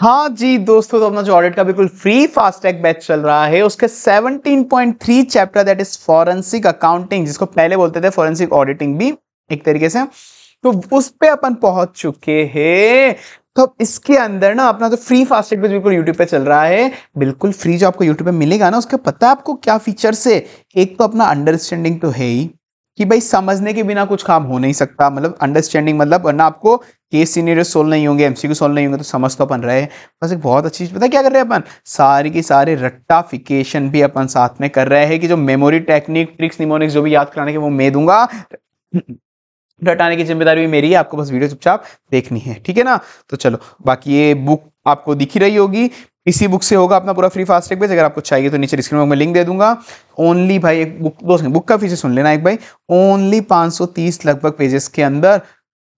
हाँ जी दोस्तों तो अपना जो ऑडिट का बिल्कुल फ्री फास्टैग बैच चल रहा है उसके 17.3 chapter that is forensic accounting जिसको पहले बोलते थे फॉरेंसिक ऑडिटिंग भी एक तरीके से तो उस पर अपन पहुंच चुके हैं तो इसके अंदर ना अपना तो फ्री फास्टैग बैच बिल्कुल यूट्यूब पे चल रहा है बिल्कुल फ्री जो आपको यूट्यूब पे मिलेगा ना उसका पता है आपको क्या फीचर्स है एक तो अपना अंडरस्टैंडिंग तो है ही कि भाई समझने के बिना कुछ काम हो नहीं सकता मतलब अंडरस्टैंडिंग मतलब वरना आपको केस सीनियर सोल्व नहीं होंगे एमसीक्यू सोल्व नहीं होंगे तो समझ तो अपन रहे बस एक बहुत अच्छी चीज़ पता क्या कर रहे हैं अपन सारी की सारे रट्टाफिकेशन भी अपन साथ में कर रहे हैं कि जो मेमोरी टेक्निक ट्रिक्स निमोनिक्स जो भी याद कराने के वो मैं दूंगा रटाने की जिम्मेदारी भी मेरी है आपको बस वीडियो चुपचाप देखनी है ठीक है ना तो चलो बाकी ये बुक आपको दिखी रही होगी इसी बुक से होगा अपना पूरा फ्री फास्ट एक पेज अगर आपको चाहिए तो नीचे डिस्क्रिप्शन में लिंक दे दूंगा ओनली भाई एक बुक दो बुक का फीचर सुन लेना एक भाई ओनली 530 लगभग पेजेस के अंदर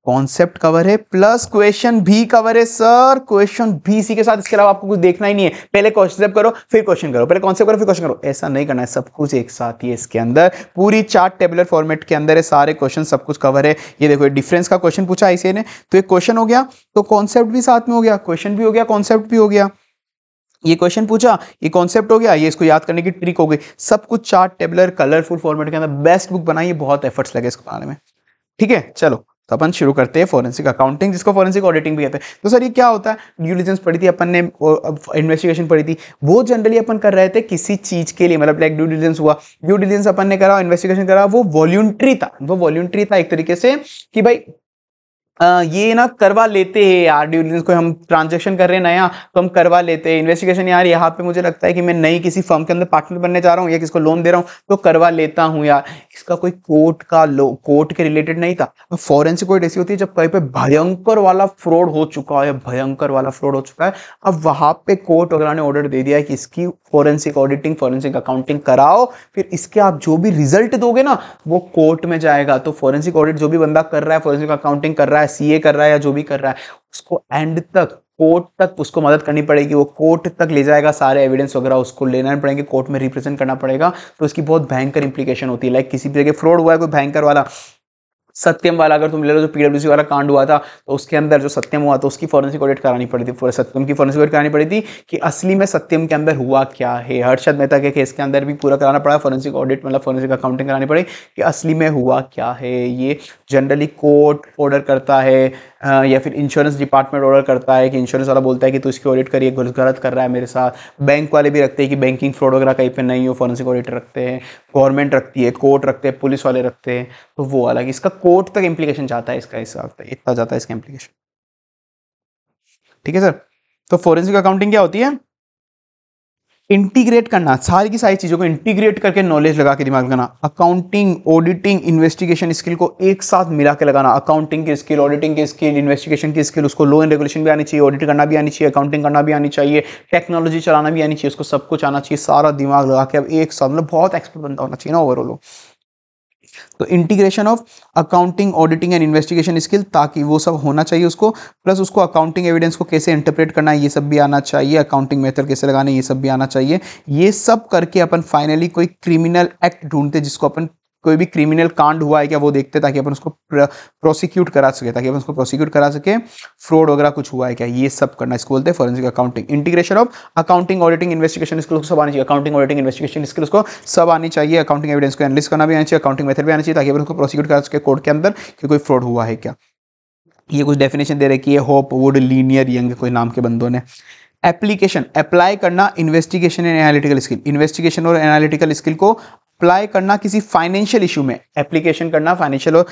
कॉन्सेप्ट कवर है प्लस क्वेश्चन भी कवर है सर क्वेश्चन भी इसी के साथ इसके अलावा आपको कुछ देखना ही नहीं है पहले कॉन्सेप्ट करो फिर क्वेश्चन करो पहले कॉन्सेप्ट करो फिर क्वेश्चन करो ऐसा नहीं करना है सब कुछ एक साथ ही इसके अंदर पूरी चार्ट टेबलर फॉर्मेट के अंदर है सारे क्वेश्चन सब कुछ कवर है ये देखो डिफरेंस का क्वेश्चन पूछा इसे ने तो एक क्वेश्चन हो गया तो कॉन्सेप्ट भी साथ में हो गया क्वेश्चन भी हो गया कॉन्सेप्ट भी हो गया ये क्वेश्चन पूछा ये कॉन्सेप्ट हो गया ये इसको याद करने की ट्रिक हो गई सब कुछ चार्ट टेबलर कलरफुल फॉर्मेट के अंदर बेस्ट बुक बनाई बहुत एफर्ट्स लगे इसको बनाने में ठीक है चलो तो अपन शुरू करते हैं फॉरेंसिक अकाउंटिंग जिसको फॉरेंसिक ऑडिटिंग भी कहते हैं तो सर ये क्या होता है ड्यूलिजेंस पढ़ी थी अपन ने इन्वेस्टिगेशन पढ़ी थी वो जनरली अपन कर रहे थे किसी चीज के लिए मतलब लाइक ड्यू डिलिजेंस हुआ ड्यू डिलिजेंस अपन ने करा इन्वेस्टिगेशन करा वो वॉल्यूंट्री था वो वॉल्यूंट्री था एक तरीके से कि भाई ये ना करवा लेते हैं यार ड्यूलिंस को हम ट्रांजेक्शन कर रहे हैं नया तो हम करवा लेते हैं इन्वेस्टिगेशन यार यहाँ पे मुझे लगता है कि मैं नई किसी फर्म के अंदर पार्टनर बनने जा रहा हूँ या किसको लोन दे रहा हूँ तो करवा लेता हूँ यार का कोई कोर्ट का लो कोर्ट के रिलेटेड नहीं था फॉरेंसिक ऑडिट ऐसी होती है जब कहीं पे भयंकर वाला फ्रॉड हो चुका है भयंकर वाला फ्रॉड हो चुका है अब वहां पे कोर्ट वगैरह ने ऑर्डर दे दिया है कि इसकी फॉरेंसिक ऑडिटिंग फॉरेंसिक अकाउंटिंग कराओ फिर इसके आप जो भी रिजल्ट दोगे ना वो कोर्ट में जाएगा तो फॉरेंसिक ऑडिट जो भी बंदा कर रहा है फॉरेंसिक अकाउंटिंग कर रहा है सीए कर रहा है या जो भी कर रहा है उसको एंड तक कोर्ट तक उसको मदद करनी पड़ेगी वो कोर्ट तक ले जाएगा सारे एविडेंस वगैरह उसको लेना पड़ेंगे कोर्ट में रिप्रेजेंट करना पड़ेगा तो उसकी बहुत भयंकर इंप्लीकेशन होती है लाइक किसी भी जगह फ्रॉड हुआ है कोई भयंकर वाला सत्यम वाला अगर तुम ले लो जो पीडब्ल्यूसी वाला कांड हुआ था तो उसके अंदर जो सत्यम हुआ था उसकी फॉरेंसिक ऑडिट करानी पड़ी थी सत्यम की फॉरेंसिक ऑडिट करानी पड़ी थी कि असली में सत्यम के अंदर हुआ क्या है हर्षद मेहता के केस के अंदर भी पूरा कराना पड़ा फॉरेंसिक ऑडिट मतलब फॉरेंसिक अकाउंटिंग करानी पड़ी कि असली में हुआ क्या है ये जनरली कोर्ट ऑर्डर करता है या फिर इंश्योरेंस डिपार्टमेंट ऑर्डर करता है कि इंश्योरेंस वाला बोलता है कि तू इसकी ऑडिट करिए गलत कर रहा है मेरे साथ बैंक वाले भी रखते हैं कि बैंकिंग फ्रॉड वगैरह कहीं पर नहीं हो फॉरेंसिक ऑडिट रखते हैं गवर्नमेंट रखती है कोर्ट रखते हैं पुलिस वाले रखते हैं तो वो अलग इसका कोर्ट तक इम्प्लीकेशन जाता है इसका हिसाब से इतना जाता है इसका इम्प्लीकेशन ठीक है सर तो फॉरेंसिक अकाउंटिंग क्या होती है इंटीग्रेट करना सारी की सारी चीज़ों को इंटीग्रेट करके नॉलेज लगा के दिमाग लगाना अकाउंटिंग ऑडिटिंग इन्वेस्टिगेशन स्किल को एक साथ मिला के लगाना अकाउंटिंग की स्किल ऑडिटिंग की स्किल इन्वेस्टिगेशन की स्किल उसको लॉ एंड रेगुलेशन भी आनी चाहिए ऑडिट करना भी आनी चाहिए अकाउंटिंग करना भी आनी चाहिए टेक्नोलॉजी चलाना भी आनी चाहिए उसको सब कुछ आना चाहिए सारा दिमाग लगा के अब एक साथ मतलब बहुत एक्सपर्ट बनता होना चाहिए ना ओवरऑल तो integration of accounting auditing and investigation skill ताकि वो सब होना चाहिए उसको प्लस उसको अकाउंटिंग एविडेंस को कैसे इंटरप्रेट करना है ये सब भी आना चाहिए अकाउंटिंग मेथड कैसे लगाना ये सब भी आना चाहिए ये सब करके अपन फाइनली कोई क्रिमिनल एक्ट ढूंढते जिसको अपन कोई भी क्रिमिनल कांड हुआ है क्या वो देखते ताकि अपन उसको प्रोसिक्यूट करा सके ताकि अपन उसको प्रोसिक्यूट करा सके फ्रॉड वगैरह कुछ हुआ है क्या ये सब करना इसको बोलते हैं forensic accounting integration of accounting auditing investigation skill सब आनी चाहिए अकाउंटिंग ऑडिटिंग इन्वेस्टिगेशन स्किल उसको सब आनी चाहिए अकाउंटिंग एविडेंस को एनालिस करना भी आना चाहिए अकाउंटिंग मेथड भी आना चाहिए ताकि अपन उसको प्रोसिक्यूट करा सके कोर्ट के अंदर कि कोई फ्रॉड हुआ है क्या ये कुछ डेफिनेशन दे रखी है होप वुड लीनियर यंग कोई नाम के बंदों ने एप्लीकेशन अप्लाई करना investigation and analytical skill investigation और एनालिटिकल स्किल को अप्लाई करना किसी फाइनेंशियल इशू में एप्लीकेशन करना फाइनेंशियल और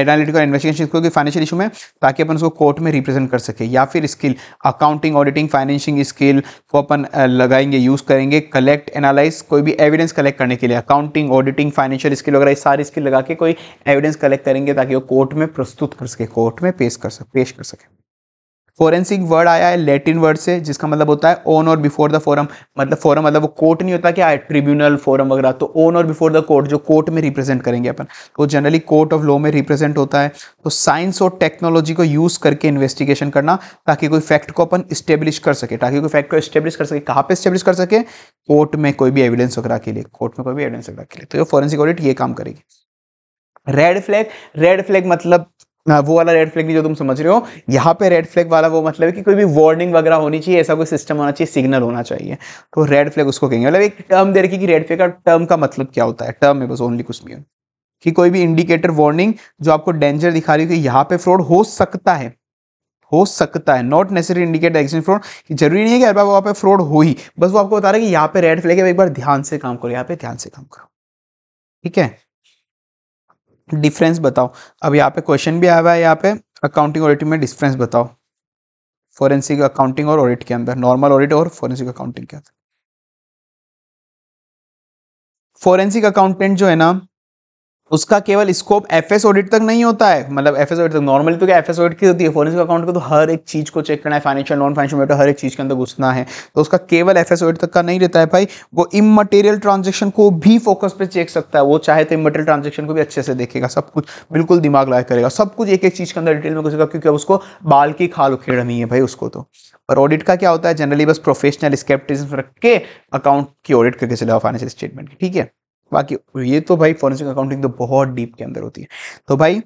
एनालिटिकल इन्वेस्टिगेशन को फाइनेंशियल इशू में ताकि अपन उसको कोर्ट में रिप्रेजेंट कर सके या फिर skill accounting auditing financial skill को अपन लगाएंगे यूज़ करेंगे कलेक्ट एनालाइज कोई भी एविडेंस कलेक्ट करने के लिए अकाउंटिंग ऑडिटिंग फाइनेंशियल स्किल वगैरह ये सारी स्किल लगा के कोई एविडेंस कलेक्ट करेंगे ताकि वो कोर्ट में प्रस्तुत कर सके कोर्ट में पेश कर सके पेश कर सके फोरेंसिक वर्ड आया है लेटिन वर्ड से जिसका मतलब होता है on or before the forum मतलब फोरम मतलब वो कोर्ट नहीं होता क्या ट्रिब्यूनल फोरम वगैरह तो on or before the court जो कोर्ट में रिप्रेजेंट करेंगे अपन तो जनरली कोर्ट ऑफ लॉ में रिप्रेजेंट होता है तो साइंस और टेक्नोलॉजी को यूज़ करके इन्वेस्टिगेशन करना ताकि कोई फैक्ट को अपन स्टेब्लिश कर सके ताकि कोई फैक्ट को स्टेब्लिश कर सके कहाँ पे स्टेब्लिश कर सके कोर्ट में कोई भी एविडेंस वगैरह के लिए कोर्ट में कोई भी एविडेंस वगैरह के लिए तो ये फोरेंसिक ऑडिट ये काम करेगी रेड फ्लैग रेड फ्लैग मतलब हाँ, वो वाला रेड फ्लैग नहीं जो तुम समझ रहे हो यहाँ पे रेड फ्लैग वाला वो मतलब है कि कोई भी वार्निंग वगैरह होनी चाहिए ऐसा कोई सिस्टम होना चाहिए सिग्नल होना चाहिए तो रेड फ्लैग उसको कहेंगे मतलब एक टर्म दे रखी कि रेड फ्लैग का टर्म का मतलब क्या होता है टर्म है बस ओनली कुछ नहीं कि कोई भी इंडिकेटर वार्निंग जो आपको डेंजर दिखा रही हो कि यहाँ पे फ्रॉड हो सकता है हो सकता है not necessary indicator action fraud जरूरी नहीं है कि वहाँ पे फ्रॉड हो ही बस वो आपको बता रहा है कि यहाँ पे रेड फ्लैग है एक बार ध्यान से काम करो यहाँ पे ध्यान से काम करो ठीक है डिफरेंस बताओ अब यहाँ पे क्वेश्चन भी आया हुआ है यहाँ पे अकाउंटिंग ऑडिट में डिफरेंस बताओ फोरेंसिक अकाउंटिंग और ऑडिट के अंदर नॉर्मल ऑडिट और फोरेंसिक अकाउंटिंग के अंदर फोरेंसिक अकाउंटेंट जो है ना उसका केवल स्कोप एफ एस ऑडिट तक नहीं होता है मतलब एफ एस ऑडिट तक नॉर्मली तो क्या एफ एस ऑडिट की होती है फॉरेंसिक अकाउंट को तो हर एक चीज़ को चेक करना है फाइनेंशियल नॉन फाइनेंशियल मैटर हर एक चीज़ के अंदर घुसना है तो उसका केवल एफ एस ऑडिट तक का नहीं रहता है भाई वो इमटेरियल ट्रांजेक्शन को भी फोकस पे चेक सकता है वो चाहे तो इमटेरियल ट्रांजेक्शन को भी अच्छे से देखेगा सब कुछ बिल्कुल दिमाग लगा करेगा सब कुछ एक एक चीज़ के अंदर डिटेल में घुसेगा क्योंकि उसको बाल की खाल उखेड़नी है भाई उसको तो और ऑडिट का क्या होता है जनरली बस प्रोफेशनल स्केप्टिज्म रख के अकाउंट की ऑडिट करके चलाओ फाइनेंशियल स्टेटमेंट ठीक है बाकी ये तो भाई फॉरेंसिक अकाउंटिंग तो बहुत डीप के अंदर होती है तो भाई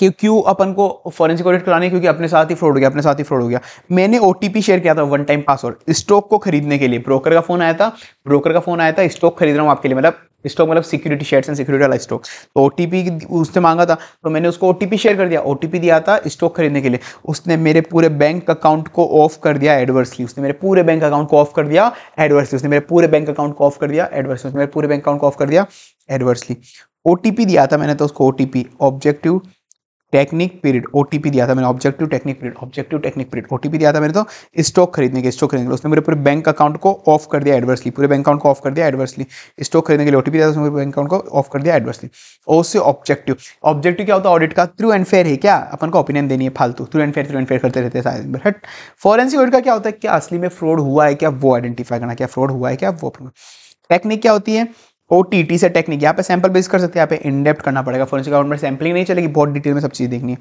कि क्यों अपन को फॉरेंसिक ऑडिट कराने क्योंकि अपने साथ ही फ्रॉड हो गया अपने साथ ही फ्रॉड हो गया मैंने ओ शेयर किया था वन टाइम पासवर्ड स्टॉक को खरीदने के लिए ब्रोकर का फोन आया था ब्रोकर का फोन आया था स्टॉक खरीद रहा हूँ आपके लिए मतलब स्टॉक मतलब सिक्योरिटी शेयर्स एंड सिक्योरिटी वाला स्टॉक तो ओ उसने मांगा था तो मैंने उसको ओ शेयर कर दिया ओ दिया था स्टॉक खरीदने के लिए उसने मेरे पूरे बैंक अकाउंट को ऑफ कर दिया एडवर्सली उसने मेरे पूरे बैंक अकाउंट को ऑफ कर दिया एडवर्सली उसने मेरे पूरे बैंक अकाउंट को ऑफ कर दिया एडवर्सली उसने मेरे पूरे बैंक अकाउंट को ऑफ कर दिया एडवर्सली ओ दिया था मैंने तो उसको O objective technique period O दिया था मैंने objective technique period objective technique period O दिया था मैंने तो स्टॉक खरीदने के स्टॉक खरीदने के उसने मेरे पूरे बैंक अकाउंट को ऑफ कर दिया एडवर्सली पूरे बैंक अकाउंट को ऑफ कर दिया एडवर्सली स्टॉक खरीदने के लिए ओ दिया था उसने बैंक अकाउंट को ऑफ कर दिया एडवर्सली और उससे ऑब्जेक्टिव ऑब्जेक्टिव क्या होता है ऑडिट का थ्रू एंड फेयर है क्या अपन को ओपिनियन देनी है फालतू true and fair true and fair करते रहते हैं सारे दिन बट फॉरेंसिक ऑडिट का क्या होता है क्या असली में फ्रॉड हुआ है क्या वो आइडेंटिफाई करना क्या फ्रॉड हुआ है क्या वो टेक्निक क्या होती है ओ टी टी से टेक्निक यहाँ पे सैंपल बेस कर सकते हैं यहाँ पे इनडेप्ट करना पड़ेगा फॉरेंसिक अकाउंट में सैम्पलिंग नहीं चलेगी बहुत डिटेल में सब चीज़ देखनी है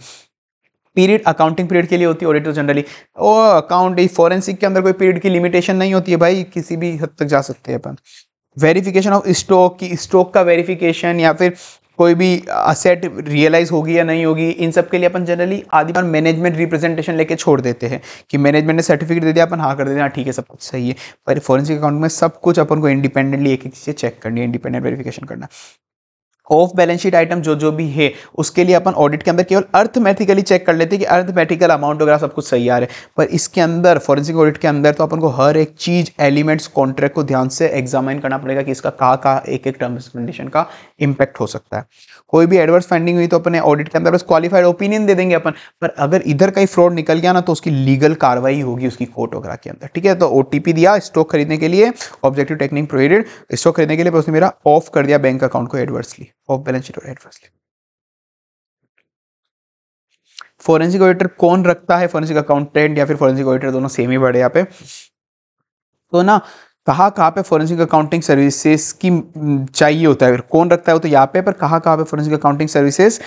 पीरियड अकाउंटिंग पीरियड के लिए होती है ऑडिटर जनरली ओ अकाउंट फॉरेंसिक के अंदर कोई पीरियड की लिमिटेशन नहीं होती है भाई किसी भी हद तक जा सकते हैं अपन वेरिफिकेशन ऑफ स्टॉक की स्टॉक का वेरिफिकेशन या फिर कोई भी असेट रियलाइज़ होगी या नहीं होगी इन सब के लिए अपन जनरली आदि पर मैनेजमेंट रिप्रेजेंटेशन लेके छोड़ देते हैं कि मैनेजमेंट ने सर्टिफिकेट दे दिया अपन हाँ कर देते हैं हाँ, ठीक है सब कुछ सही है पर फॉरेंसिक अकाउंट में सब कुछ अपन को इंडिपेंडेंटली एक एक चीज़ें चेक करनी है इंडिपेंडेंट वेरिफिकेशन करना ऑफ बैलेंस शीट आइटम जो जो भी है उसके लिए अपन ऑडिट के अंदर केवल अर्थमेटिकली चेक कर लेते हैं कि अर्थमेटिकल अमाउंट वगैरह सब कुछ सही आ रहा है पर इसके अंदर फॉरेंसिक ऑडिट के अंदर तो अपन को हर एक चीज़ एलिमेंट्स कॉन्ट्रैक्ट को ध्यान से एग्जामिन करना पड़ेगा कि इसका कहा का एक एक टर्म्स कंडीशन का इम्पैक्ट हो सकता है कोई भी एडवर्स फाइंडिंग हुई तो अपने ऑडिट के अंदर बस क्वालिफाइड ओपिनियन दे देंगे अपन पर अगर इधर कहीं फ्रॉड निकल गया ना तो उसकी लीगल कार्रवाई होगी उसकी कोर्ट वगैरह के अंदर ठीक है तो ओ दिया स्टॉक खरीदने के लिए ऑब्जेक्टिव टेक्निक प्रोवाइडेड स्टॉक खरीदने के लिए उसने मेरा ऑफ कर दिया बैंक अकाउंट को एडवर्सली ऑफ बैलेंस शीट और एडवर्सली फोरेंसिक ऑडिटर कौन रखता है फोरेंसिक अकाउंटेंट या फिर फोरेंसिक ऑडिटर दोनों सेम ही बड़े यहाँ पे तो ना कहाँ कहाँ पे फोरेंसिक अकाउंटिंग सर्विसेज की चाहिए होता है कौन रखता है वो तो यहाँ पे पर कहाँ कहाँ पे फोरेंसिक अकाउंटिंग सर्विसेज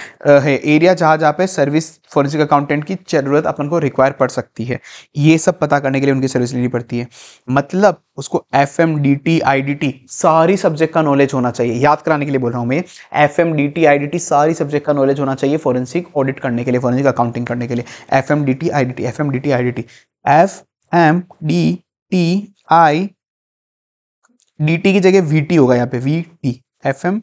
है एरिया जहाँ जहाँ पे सर्विस फोरेंसिक अकाउंटेंट की ज़रूरत अपन को रिक्वायर पड़ सकती है ये सब पता करने के लिए उनकी सर्विस लेनी पड़ती है मतलब उसको F M D T I D T सारी सब्जेक्ट का नॉलेज होना चाहिए याद कराने के लिए बोल रहा हूँ मैं F M D T I D T सारी सब्जेक्ट का नॉलेज होना चाहिए फोरेंसिक ऑडिट करने के लिए फोरेंसिक अकाउंटिंग करने के लिए F M D T I D T F M D T I D T F M D T I D की जगह वी होगा यहाँ पे V T F M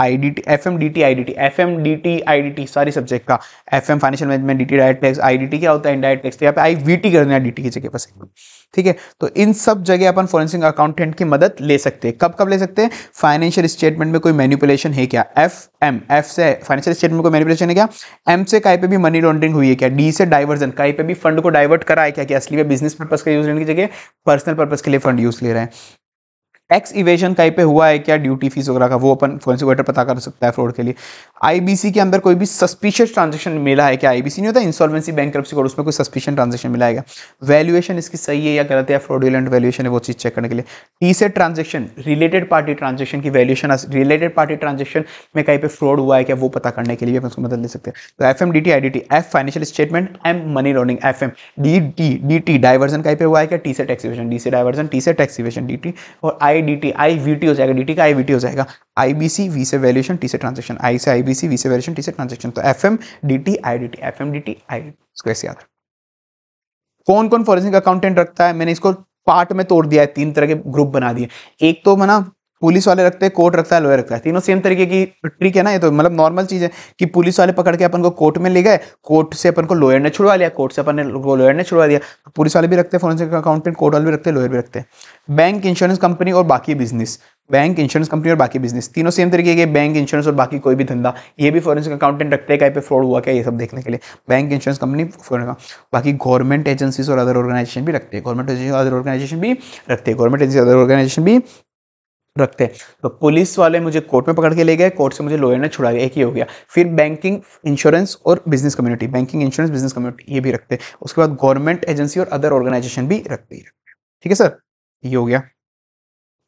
I D T F M D T I D T F M D T I D T सारी subject का F M financial management D T direct tax I D T क्या होता है indirect tax तो यहाँ पे आई V T कर देना डी टी की जगह बस ठीक है तो इन सब जगह अपन फॉरेंसिक अकाउंटेंट की मदद ले सकते हैं कब कब ले सकते हैं फाइनेंशियल स्टेटमेंट में कोई मैनिपुलेशन है क्या एफ एम एफ से फाइनेंशियल स्टेटमेंट में कोई मैनिपुलेशन है क्या एम से कहीं पे भी मनी लॉन्ड्रिंग हुई है क्या डी से डाइवर्जन कहीं पे भी फंड को डाइवर्ट करा है क्या कि असली में बिजनेस पर्पज का यूज लेने की जगह पर्सनल पर्पज के लिए फंड यूज ले रहे हैं टैक्स इवेजन कहीं पे हुआ है क्या ड्यूटी फीस वगैरह का वो अपन कॉन्सिक्यूटर पता कर सकता है फ्रॉड के लिए आईबीसी के अंदर कोई भी सस्पिशियस ट्रांजेक्शन मिला है क्या आईबीसी नहीं होता इंसॉल्वेंसी बैंक कोड उसमें कोई सस्पिशन ट्रांजेक्शन मिला है वैल्यूएशन इसकी सही है या गलत है फ्रॉडुलेंट वैल्यूएशन है वो चीज़ चेक करने के लिए T set transaction related party transaction की वैल्यूएशन रिलेटेड पार्टी ट्रांजेक्शन में कहीं पर फ्रॉड हुआ है क्या वो पता करने के लिए हम उसको मदद ले सकते हैं तो F M D T I D T F financial statement M money laundering F M D T D T diversion कहीं पर हुआ है क्या टी से टैक्सीवेशन डी से डाइवर्जन टी से टैक्सीवेशन डी टी और I I D T I V T हो जाएगा डी टी का आई वी टी हो जाएगा आई बी सी वी से वैल्यूशन टी से ट्रांजेक्शन आई से आई बी सी वी से वैल्यूशन टी से ट्रांजेक्शन तो F M D T I D T F M D T I इसको ऐसे याद कौन कौन फॉरेंसिक अकाउंटेंट रखता है मैंने इसको पार्ट में तोड़ दिया है तीन तरह के ग्रुप बना दिए एक तो मना पुलिस वाले रखते हैं कोर्ट रखता है लॉयर रखता है तीनों सेम तरीके की ट्रिक है ना ये तो मतलब नॉर्मल चीज़ है कि पुलिस वाले पकड़ के अपन को कोर्ट में ले गए कोर्ट से अपन को लॉयर ने छुड़वा लिया कोर्ट से अपन ने लॉयर ने छुड़वा दिया पुलिस वाले भी रखते हैं फॉरेंसिक अकाउंटेंट कोर्ट वाले भी रखते हैं लॉयर भी रखते हैं बैंक इंश्योरेंस कंपनी और बाकी बिजनेस बैंक इंश्योरेंस कंपनी और बाकी बिजनेस तीनों सेम तरीके के बैंक इंश्योरेंस और बाकी कोई भी धंधा ये भी फॉरेंसिक अकाउंटेंट रखते हैं कहीं पे फ्रॉड हुआ क्या ये सब देखने के लिए बैंक इंश्योरेंस कंपनी बाकी गवर्नमेंट एजेंसीज और अदर ऑर्गेनाइजेशन भी रखते हैं गवर्नमेंट एजेंसी अदर ऑर्गेनाइजेशन भी रखते हैं गवर्नमेंट एजेंसी अदर ऑर्गेनाइजेशन भी रखते हैं तो पुलिस वाले मुझे कोर्ट में पकड़ के ले गए कोर्ट से मुझे लॉयर ने छुड़ा गया एक ही हो गया फिर बैंकिंग इंश्योरेंस और business community banking insurance business community ये भी रखते हैं उसके बाद गवर्नमेंट एजेंसी और अदर ऑर्गेनाइजेशन भी रखते ही रखते ठीक है सर ये हो गया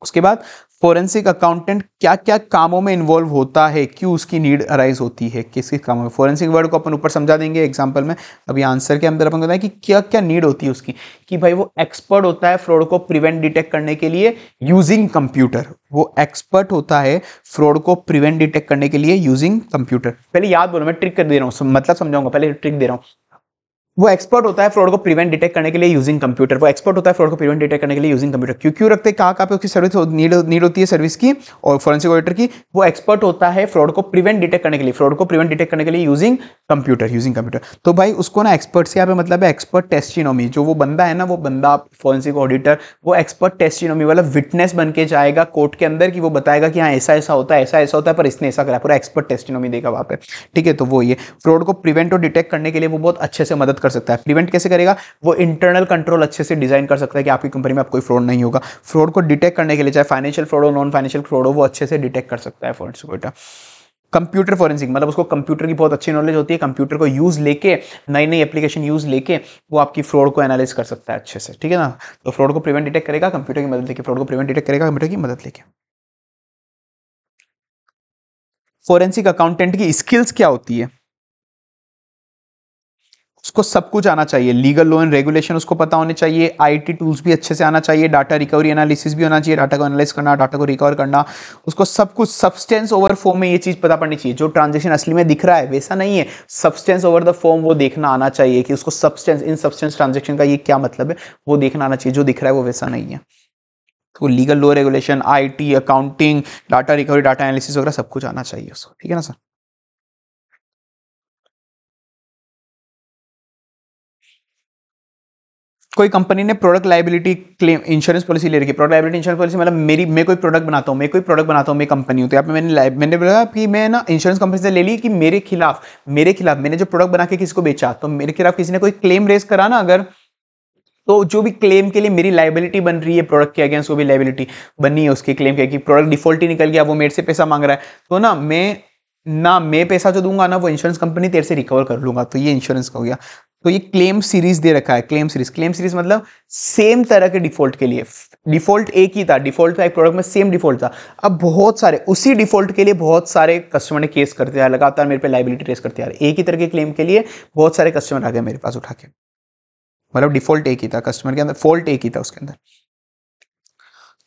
उसके बाद फोरेंसिक अकाउंटेंट क्या क्या कामों में इन्वॉल्व होता है क्यों उसकी नीड अराइज होती है किस किस कामों में फोरेंसिक वर्ड को अपन ऊपर समझा देंगे एग्जाम्पल में अभी आंसर के अंदर अपन बताएं कि क्या क्या नीड होती है उसकी कि भाई वो एक्सपर्ट होता है फ्रॉड को प्रिवेंट डिटेक्ट करने के लिए यूजिंग कंप्यूटर वो एक्सपर्ट होता है फ्रॉड को प्रिवेंट डिटेक्ट करने के लिए यूजिंग कंप्यूटर पहले याद बोलो मैं ट्रिक कर दे रहा हूँ मतलब समझाऊंगा पहले ट्रिक दे रहा हूँ वो एक्सपर्ट होता है फ्रॉड को प्रिवेंट डिटेक्ट करने के लिए यूजिंग कंप्यूटर वो एक्सपर्ट होता है फ्रॉड को प्रिवेंट डिटेक्ट करने के लिए यूजिंग कंप्यूटर क्यों क्यों रखते हैं कहाँ कहाँ पे उसकी सर्विस नीड नीड होती है सर्विस की और फॉरेंसिक ऑडिटर की वो एक्सपर्ट होता है फ्रॉड को प्रिवेंट डिटेक्ट करने के लिए फ्रॉड को प्रिवेंट डिटेक्ट करने के लिए यूजिंग कंप्यूटर यूजिंग कंप्यूटर तो भाई उसको ना एक्सपर्ट से यहाँ पे मतलब है एक्सपर्ट टेस्टिनोमी जो वो बंदा है ना वो बंदा फॉरेंसिक ऑडिटर वो एक्सपर्ट टेस्टिनोमी वाला विटनेस बन के जाएगा कोर्ट के अंदर कि वो बताएगा कि हाँ ऐसा ऐसा होता है ऐसा ऐसा होता है पर इसने ऐसा करा पूरा एक्सपर्ट टेस्टिनोमी देगा वहाँ पर ठीक है तो वो ये फ्रॉड को प्रिवेंट और डिटेक्ट करने के लिए वो बहुत अच्छे से मदद कर सकता है प्रिवेंट कैसे करेगा वो इंटरनल कंट्रोल अच्छे से डिज़ाइन कर सकता है कि आपकी कंपनी में आप कोई फ्रॉड नहीं होगा फ्रॉड को डिटेक्ट करने के लिए चाहे फाइनेंशियल फ्रॉड हो नॉन फाइनेंशियल फ्रॉड हो वो अच्छे से डिटेक्ट कर सकता है फ्रॉड्स को बेटा कंप्यूटर फॉरेंसिक मतलब उसको कंप्यूटर की बहुत अच्छी नॉलेज होती है कंप्यूटर को यूज़ लेके नई नई एप्लीकेशन यूज़ लेके वो आपकी फ्रॉड को एनालाइज कर सकता है अच्छे से ठीक है ना तो फ्रॉड को प्रिवेंट डिटेक्ट करेगा कंप्यूटर की मदद लेके फ्रॉड को प्रिवेंट डिटेक्ट करेगा कंप्यूटर की मदद लेके फॉरेंसिक अकाउंटेंट की स्किल्स क्या होती है उसको सब कुछ आना चाहिए लीगल लो एंड रेगुलेशन उसको पता होने चाहिए आईटी टूल्स भी अच्छे से आना चाहिए डाटा रिकवरी एनालिसिस भी होना चाहिए डाटा को एनालाइज करना डाटा को रिकवर करना उसको सब कुछ सब्सटेंस ओवर फॉर्म में ये चीज़ पता पड़नी चाहिए जो ट्रांजेक्शन असली में दिख रहा है वैसा नहीं है सब्सटेंस ओवर द फॉर्म वो देखना आना चाहिए कि उसको सब्सटेंस इन सब्सटेंस ट्रांजेक्शन का ये क्या मतलब है वो देखना आना चाहिए जो दिख रहा है वो वैसा नहीं है तो legal law regulation I accounting data recovery data analysis वगैरह सब कुछ आना चाहिए उसको ठीक है ना सर कोई कंपनी ने product liability claim insurance policy ले रखी प्रोडक्ट लाइबिलिटी इंश्योरेंस पॉलिसी मतलब मेरी मैं कोई प्रोडक्ट बनाता हूँ मैं कोई प्रोडक्ट बनाता हूँ मैं कंपनी हूँ तो यहाँ पे मैंने मैंने बोला कि मैं ना इंश्योरेंस कंपनी से ले ली कि मेरे खिलाफ मेरे खिलाफ मैंने जो प्रोडक्ट बना के किसी को बेचा तो मेरे खिलाफ किसी ने कोई क्लेम रेज करा ना अगर तो जो भी क्लेम के लिए मेरी लाइबिलिटी बन रही है प्रोडक्ट के अगेंस्ट वो भी लाइबिलिटी बनी है उसकी क्लेम के कि प्रोडक्ट डिफॉल्ट ही निकल गया वो मेरे से पैसा मांग रहा है तो ना मैं ना मैं पैसा जो दूंगा ना वो इंश्योरेंस कंपनी तेरे से रिकवर कर लूंगा तो ये इंश्योरेंस का हो गया तो ये क्लेम सीरीज दे रखा है क्लेम सीरीज क्लेम सीरीज मतलब सेम तरह के डिफॉल्ट के लिए डिफॉल्ट एक ही था डिफॉल्ट था एक प्रोडक्ट में सेम डिफॉल्ट था अब बहुत सारे उसी डिफॉल्ट के लिए बहुत सारे कस्टमर ने केस करते हैं लगातार मेरे पे लाइबिलिटी ट्रेस करते हैं एक ही तरह के क्लेम के लिए बहुत सारे कस्टमर आ गए मेरे पास उठा के मतलब डिफॉल्ट एक ही था कस्टमर के अंदर फॉल्ट एक ही था उसके अंदर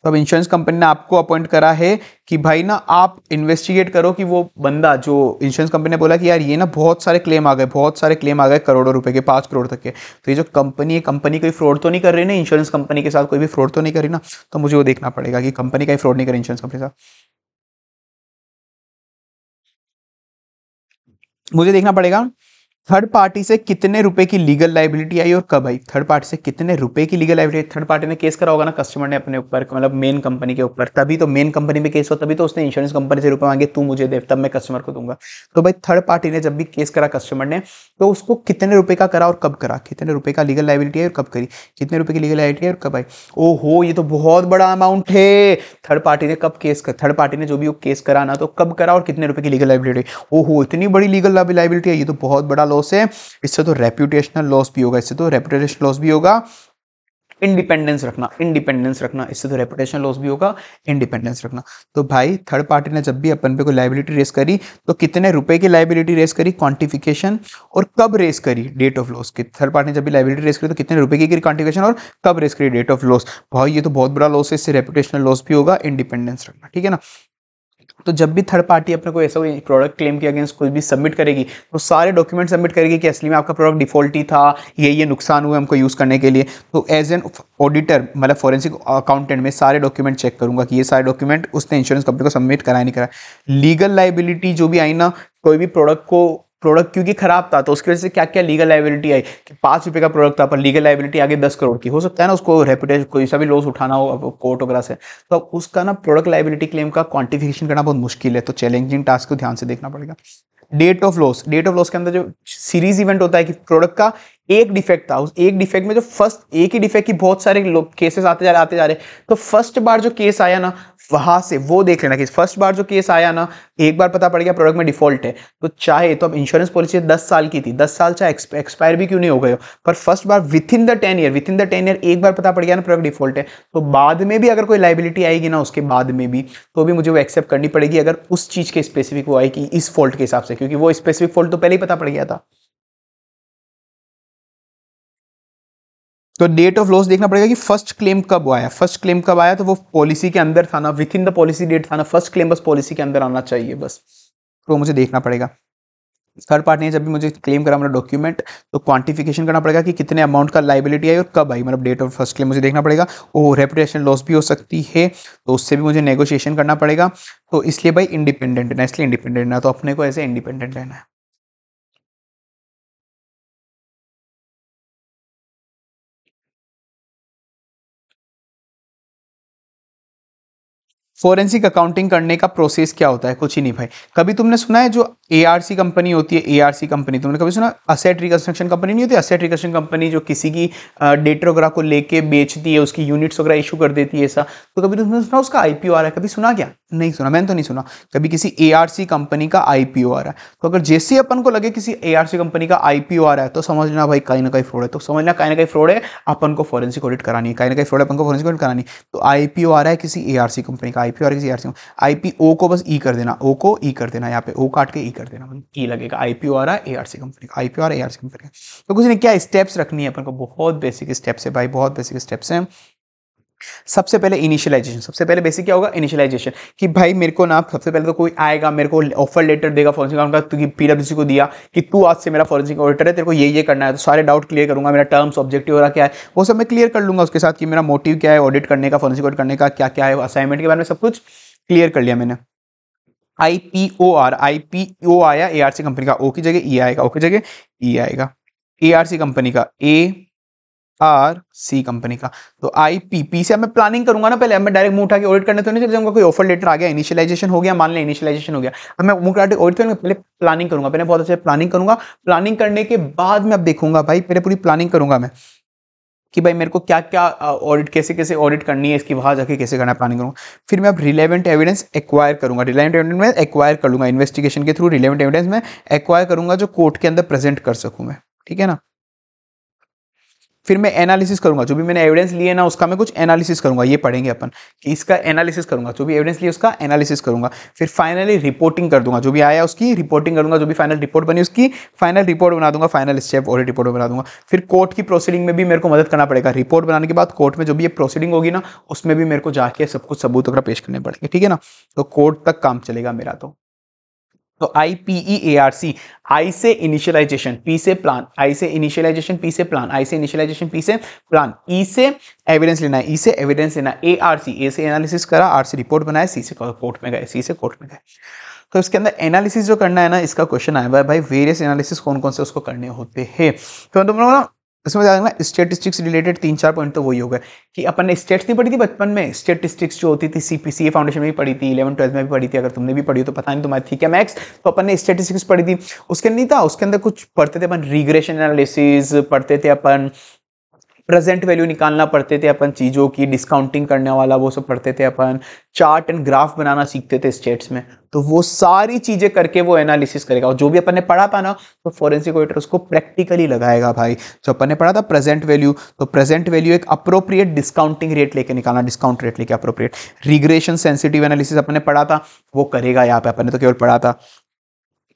तो अब इंश्योरेंस कंपनी ने आपको अपॉइंट करा है कि भाई ना आप इन्वेस्टिगेट करो कि वो बंदा जो इंश्योरेंस कंपनी ने बोला कि यार ये ना बहुत सारे क्लेम आ गए बहुत सारे क्लेम आ गए करोड़ों रुपए के पाँच करोड़ तक के तो ये जो कंपनी है कंपनी कोई फ्रॉड तो नहीं कर रही ना इंश्योरेंस कंपनी के साथ कोई भी फ्रॉड तो नहीं करी ना तो मुझे वो देखना पड़ेगा कि कंपनी का ही फ्रॉड नहीं करी इंश्योरेंस कंपनी के साथ मुझे देखना पड़ेगा थर्ड पार्टी से कितने रुपए की लीगल लाइबिलिटी आई और कब आई थर्ड पार्टी से कितने रुपए की लीगल लाइबिलिटी थर्ड पार्टी ने केस करा होगा ना कस्टमर ने अपने ऊपर मतलब मेन कंपनी के ऊपर तभी तो मेन कंपनी में केस हो तभी तो उसने इंश्योरेंस कंपनी से रुपए मांगे तू मुझे दे तब मैं कस्टमर को दूंगा तो भाई थर्ड पार्टी ने जब भी केस करा कस्टमर ने तो उसको कितने रुपये का करा और कब करा कितने रुपये का लीगल लाइबिलिटी आई और कब करी कितने रुपये की लीगल लाइबिलिटी और कब आई ओ हो ये तो बहुत बड़ा अमाउंट है थर्ड पार्टी ने कब केस कर थर्ड पार्टी ने जो भी वो केस करा ना तो कब करा और कितने रुपये की लीगल लाइबिलिटी ओ हो इतनी बड़ी लीगल लाइबिलिटी है ये तो बहुत बड़ा लॉस है इससे तो रेप्यूटेशनल लॉस भी होगा इससे तो रेप्यूटेशन लॉस भी होगा इंडिपेंडेंस रखना इंडिपेंडेंस रखना इससे तो रेपुटेशन लॉस भी होगा इंडिपेंडेंस रखना तो भाई थर्ड पार्टी ने जब भी अपन पे कोई लाइबिलिटी रेस करी तो कितने रुपए की लाइबिलिटी रेस करी क्वांटिफिकेशन और कब रेस करी डेट ऑफ लॉस की थर्ड पार्टी ने जब भी लाइबिलिटी रेस करी तो कितने रुपए की क्वांटिफिकेशन और कब रेस करी डेट ऑफ लॉस भाई ये तो बहुत बड़ा लॉस है इससे रेपुटेशनल लॉस भी होगा इंडिपेंडेंस रखना ठीक है ना तो जब भी थर्ड पार्टी अपने को ऐसा कोई प्रोडक्ट क्लेम के अगेंस्ट कुछ भी सबमिट करेगी तो सारे डॉक्यूमेंट सबमिट करेगी कि असली में आपका प्रोडक्ट डिफॉल्टी था ये ये नुकसान हुआ हमको यूज़ करने के लिए तो एज एन ऑडिटर मतलब फॉरेंसिक अकाउंटेंट में सारे डॉक्यूमेंट चेक करूँगा कि ये सारे डॉक्यूमेंट उसने इंश्योरेंस कंपनी को सबमिट कराया नहीं कराया लीगल लाइबिलिटी जो भी आई ना कोई भी प्रोडक्ट को प्रोडक्ट क्योंकि खराब था तो उसकी वजह से क्या क्या लीगल लाइबिलिटी आई कि पाँच रुपये का प्रोडक्ट था पर लीगल लाइबिलिटी आगे दस करोड़ की हो सकता है ना उसको रेपुटेशन कोई सा भी लॉस उठाना हो कोर्ट वगैरह से तो अब उसका ना प्रोडक्ट लाइबिलिटी क्लेम का क्वांटिफिकेशन करना बहुत मुश्किल है तो चैलेंजिंग टास्क को ध्यान से देखना पड़ेगा date of loss date of loss के अंदर जो सीरीज इवेंट होता है कि प्रोडक्ट का एक डिफेक्ट था उस एक डिफेक्ट में जो फर्स्ट एक ही डिफेक्ट की बहुत सारे लोग केसेस आते जा रहे आते जा रहे तो फर्स्ट बार जो केस आया ना वहां से वो देख लेना कि फर्स्ट बार जो केस आया ना एक बार पता पड़ गया प्रोडक्ट में डिफॉल्ट है तो चाहे तो अब इंश्योरेंस तो पॉलिसी दस साल की थी दस साल चाहे एक्सपायर भी क्यों नहीं हो गए हो पर फर्स्ट बार within the ten year within the ten year एक बार पता पड़ गया ना प्रोडक्ट डिफॉल्ट है तो बाद में भी अगर कोई लाइबिलिटी आएगी ना उसके बाद में भी तो भी मुझे वो एक्सेप्ट करनी पड़ेगी अगर उस चीज़ के स्पेसिफिक वो आएगी इस फॉल्ट के हिसाब से क्योंकि वो स्पेसिफिक फॉल्ट तो पहले ही पता पड़ गया था तो डेट ऑफ लॉस देखना पड़ेगा कि फर्स्ट क्लेम कब आया फर्स्ट क्लेम कब आया तो वो पॉलिसी के अंदर था ना within the policy date था ना फर्स्ट क्लेम बस पॉलिसी के अंदर आना चाहिए बस तो मुझे देखना पड़ेगा थर्ड पार्टी ने जब भी मुझे क्लेम करा मेरा डॉक्यूमेंट तो क्वांटिफिकेशन करना पड़ेगा कि कितने अमाउंट का लाइबिलिटी आई और कब आई मतलब डेट ऑफ फर्स्ट क्लेम मुझे देखना पड़ेगा वो रेपुटेशन लॉस भी हो सकती है तो उससे भी मुझे नेगोशिएशन करना पड़ेगा तो इसलिए भाई इंडिपेंडेंट रहना इसलिए इंडिपेंडेंट रहना तो अपने को ऐसे इंडिपेंडेंट रहना है फोरेंसिक अकाउंटिंग करने का प्रोसेस क्या होता है कुछ ही नहीं भाई कभी तुमने सुना है जो एआरसी कंपनी होती है एआरसी कंपनी तुमने कभी सुना असेट रिकंस्ट्रक्शन कंपनी नहीं होती असेट रिकंस्ट्रक्शन कंपनी जो किसी की डेटर वगैरह को लेके बेचती है उसकी यूनिट्स वगैरह इशू कर देती है ऐसा तो कभी तुमने सुना उसका आई आ रहा है कभी सुना क्या नहीं सुना मैंने तो नहीं सुना कभी किसी एआरसी कंपनी का आईपीओ आ रहा है तो अगर जैसे अपन को लगे किसी ए कंपनी का आई आ रहा है तो समझना भाई कहीं ना कहीं फ्रॉड है तो समझना कहीं ना कहीं फ्रॉड है अपन को फॉरेंसिक ऑडिट करानी है कहीं ना कहीं फ्रॉड अपन को फॉरेंसिक ऑडिट करानी तो आईपीओ आ रहा है किसी एआरसी कंपनी का आईपी और किसी आर सी आई ओ को बस ई e कर देना ओ को ई e कर देना यहाँ पे ओ काट के ई e कर देना ई मतलब लगेगा आईपी पी आ रहा है ए आर सी कंपनी का IP P R A R C company का तो कुछ नहीं क्या स्टेप्स रखनी है अपन को बहुत बेसिक स्टेप्स है भाई बहुत बेसिक स्टेप्स हैं सबसे पहले इनिशियलाइजेशन सबसे पहले बेसिक क्या होगा इनिशियलाइजेशन कि भाई मेरे को ना सबसे पहले तो कोई आएगा मेरे को ऑफर लेटर देगा फॉरेंसिक का पीडब्ल्यूसी तो को दिया कि तू आज से मेरा फॉरेंसिक ऑडिटर है तेरे को ये ये करना है तो सारे डाउट क्लियर करूंगा मेरा टर्म्स ऑब्जेक्टिव वगैरह क्या है वो सब मैं क्लियर कर लूंगा उसके साथ कि मेरा मोटिव क्या है ऑडिट करने का फॉरेंसिक ऑडिट करने का क्या क्या है असाइनमेंट के बारे में सब कुछ क्लियर कर लिया मैंने I P O R I P O आया ए आर सी कंपनी का ओ की जगह ई e आएगा ओ की जगह ई e आएगा ए आर सी कंपनी का ए आर सी कंपनी का तो आई पी पी से मैं प्लानिंग करूंगा ना पहले अब मैं डायरेक्ट मुंह उठा के ऑडिट करने तो नहीं चले जाऊंगा कोई ऑफर लेटर आ गया इनिशियलाइजेशन हो गया मान लें इनिशियलाइजेशन हो गया अब मैं मुंह उठा ऑडिट करूंगा पहले प्लानिंग करूंगा पहले बहुत अच्छे प्लानिंग करूंगा प्लानिंग करने के बाद में अब देखूंगा भाई पहले पूरी प्लानिंग करूंगा मैं कि भाई मेरे को क्या क्या ऑडिट कैसे कैसे ऑडिट करनी है इसकी वहाँ जाके कैसे करना प्लानिंग करूँगा फिर मैं अब रिलेवेंट एविडेंस एक्वायर करूँगा रिलेवेंट एविडेंस में एक्वायर कर इन्वेस्टिगेशन के थ्रू रिलेवेंट एविडेंस मैं एक्वायर करूँगा जो कोर्ट के अंदर प्रेजेंट कर सकूँ मैं ठीक है ना फिर मैं एनालिसिस करूंगा जो भी मैंने एविडेंस लिए ना उसका मैं कुछ एनालिसिस करूंगा ये पढ़ेंगे अपन कि इसका एनालिसिस करूंगा जो भी एविडेंस लिए उसका एनालिसिस करूंगा फिर फाइनली रिपोर्टिंग कर दूंगा जो भी आया उसकी रिपोर्टिंग करूंगा जो भी फाइनल रिपोर्ट बनी उसकी फाइनल रिपोर्ट बना दूंगा फाइनल स्टेप और रिपोर्ट बना दूंगा फिर कोर्ट की प्रोसीडिंग में भी मेरे को मदद करना पड़ेगा रिपोर्ट बनाने के बाद कोर्ट में जो भी ये प्रोसीडिंग होगी ना उसमें भी मेरे को जाके सब कुछ सबूत वगैरह पेश करने पड़ेंगे ठीक है ना तो कोर्ट तक काम चलेगा मेरा तो तो I P E A R C I से इनिशियलाइजेशन पी से प्लान आई से इनिशियलाइजेशन पी से प्लान आई से इनिशियलाइजेशन पी से प्लान ई e से एविडेंस लेना ई e से एविडेंस लेना ए आर सी ए से एनालिसिस करा आर से रिपोर्ट बनाया सी से कोर्ट में गए सी से कोर्ट में गए तो इसके अंदर एनालिसिस जो करना है ना इसका क्वेश्चन आया हुआ है भाई वेरियस एनालिसिस कौन कौन से उसको करने होते हैं तो तुम लोग ना उसमें क्या करना स्टेटिस्टिक्स रिलेटेड तीन चार पॉइंट तो वही होगा कि अपन ने स्टेट्स नहीं पढ़ी थी बचपन में स्टेटिस्टिक्स जो होती थी सी पी सी ए फाउंडेशन में भी पढ़ी थी इलेवन ट्वेल्थ में भी पढ़ी थी अगर तुमने भी पढ़ी हो तो पता नहीं तुम्हारी थी क्या मैक्स तो अपन ने स्टेटिस्टिक्स पढ़ी थी उसके नहीं था उसके अंदर कुछ पढ़ते थे अपन रिग्रेशन एनालिसिस पढ़ते थे अपन प्रेजेंट वैल्यू निकालना पड़ते थे अपन चीज़ों की डिस्काउंटिंग करने वाला वो सब पढ़ते थे अपन चार्ट एंड ग्राफ बनाना सीखते थे स्टेट्स में तो वो सारी चीज़ें करके वो एनालिसिस करेगा और जो भी अपन ने पढ़ा था ना तो फॉरेंसिक ऑडिटर उसको प्रैक्टिकली लगाएगा भाई जो अपन ने पढ़ा था प्रेजेंट वैल्यू तो प्रेजेंट वैल्यू एक अप्रोप्रिएट डिस्काउंटिंग रेट लेके निकालना डिस्काउंट रेट लेके अप्रोप्रिएट रिग्रेशन सेंसिटिव एनालिसिस अपने पढ़ा था वो करेगा यहाँ पे अपन ने तो केवल पढ़ा था